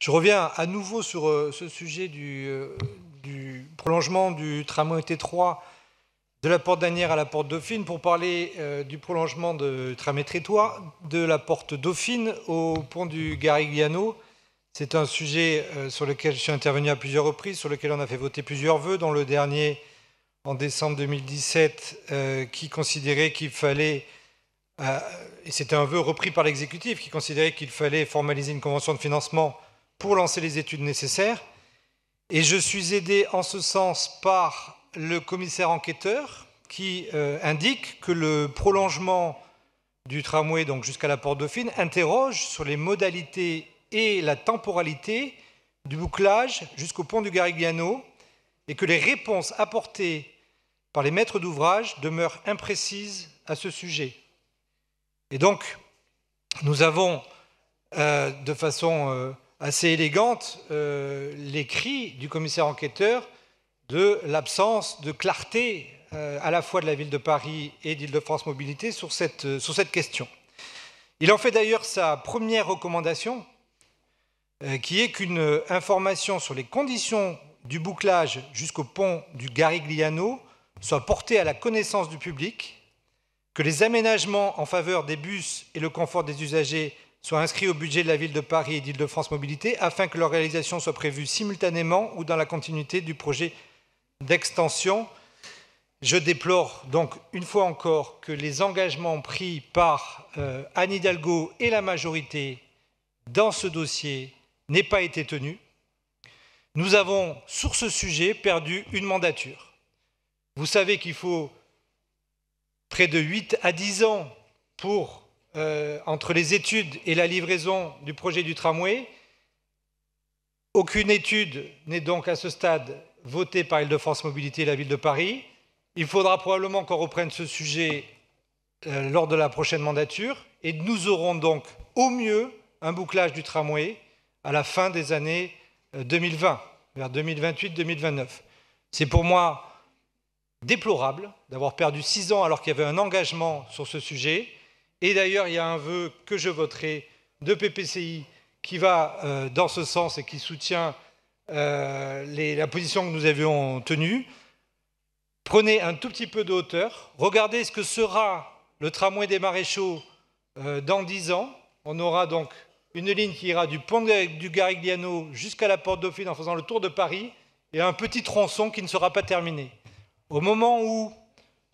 Je reviens à nouveau sur euh, ce sujet euh, du, prolongement du tramway T3 de la porte d'Anière à la porte Dauphine pour parler euh, du prolongement de tramway 3 de la porte Dauphine au pont du Garigliano. C'est un sujet sur lequel je suis intervenu à plusieurs reprises, sur lequel on a fait voter plusieurs vœux, dont le dernier en décembre 2017 qui considérait qu'il fallait et c'était un vœu repris par l'exécutif qui considérait qu'il fallait formaliser une convention de financement pour lancer les études nécessaires. Et je suis aidé en ce sens par le commissaire enquêteur qui euh, indique que le prolongement du tramway donc jusqu'à la Porte Dauphine interroge sur les modalités et la temporalité du bouclage jusqu'au pont du Garigliano et que les réponses apportées par les maîtres d'ouvrage demeurent imprécises à ce sujet. Et donc, nous avons euh, de façon euh, assez élégante euh, l'écrit du commissaire enquêteur de l'absence de clarté euh, à la fois de la ville de Paris et d'Île-de-France Mobilité sur cette, euh, sur cette question. Il en fait d'ailleurs sa première recommandation, qui est qu'une information sur les conditions du bouclage jusqu'au pont du Garigliano soit portée à la connaissance du public, que les aménagements en faveur des bus et le confort des usagers soient inscrits au budget de la ville de Paris et d'Île-de-France Mobilité afin que leur réalisation soit prévue simultanément ou dans la continuité du projet d'extension. Je déplore donc une fois encore que les engagements pris par euh, Anne Hidalgo et la majorité dans ce dossier n'aient pas été tenus. Nous avons, sur ce sujet, perdu une mandature. Vous savez qu'il faut près de 8 à 10 ans pour euh, entre les études et la livraison du projet du tramway. Aucune étude n'est donc à ce stade votée par Île-de-France Mobilité et la ville de Paris. Il faudra probablement qu'on reprenne ce sujet euh, lors de la prochaine mandature et nous aurons donc au mieux un bouclage du tramway à la fin des années 2020, euh, vers 2028-2029. C'est pour moi déplorable d'avoir perdu six ans alors qu'il y avait un engagement sur ce sujet. Et d'ailleurs, il y a un vœu que je voterai de PPCI qui va euh, dans ce sens et qui soutient euh, la position que nous avions tenue. Prenez un tout petit peu de hauteur, regardez ce que sera le tramway des maréchaux euh, dans 10 ans. On aura donc une ligne qui ira du pont du Garigliano jusqu'à la porte Dauphine en faisant le tour de Paris et un petit tronçon qui ne sera pas terminé. Au moment où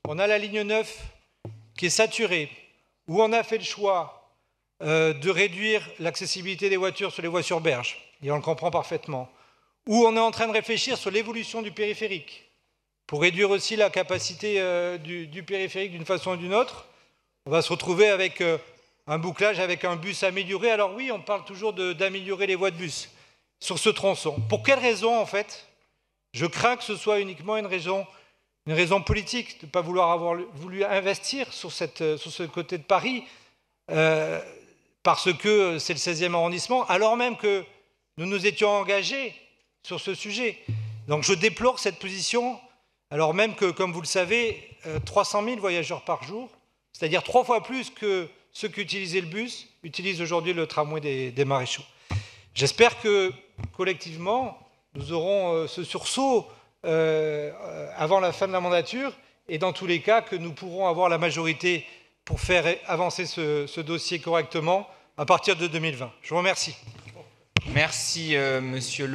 on a la ligne 9 qui est saturée, où on a fait le choix euh, de réduire l'accessibilité des voitures sur les voies sur berge, et on le comprend parfaitement, où on est en train de réfléchir sur l'évolution du périphérique, pour réduire aussi la capacité euh, du, périphérique d'une façon ou d'une autre, on va se retrouver avec euh, un bouclage, avec un bus amélioré. Alors oui, on parle toujours d'améliorer les voies de bus sur ce tronçon. Pour quelle raison, en fait Je crains que ce soit uniquement une raison une raison politique de ne pas vouloir avoir voulu investir euh, sur, ce côté de Paris, euh, parce que c'est le 16e arrondissement, alors même que nous nous étions engagés sur ce sujet. Donc je déplore cette position, alors même que, comme vous le savez, 300 euh, 000 voyageurs par jour, c'est-à-dire trois fois plus que ceux qui utilisaient le bus, utilisent aujourd'hui le tramway des, des maréchaux. J'espère que collectivement, nous aurons ce sursaut euh, avant la fin de la mandature, et dans tous les cas que nous pourrons avoir la majorité pour faire avancer ce, dossier correctement à partir de 2020. Je vous remercie. Merci, euh, Monsieur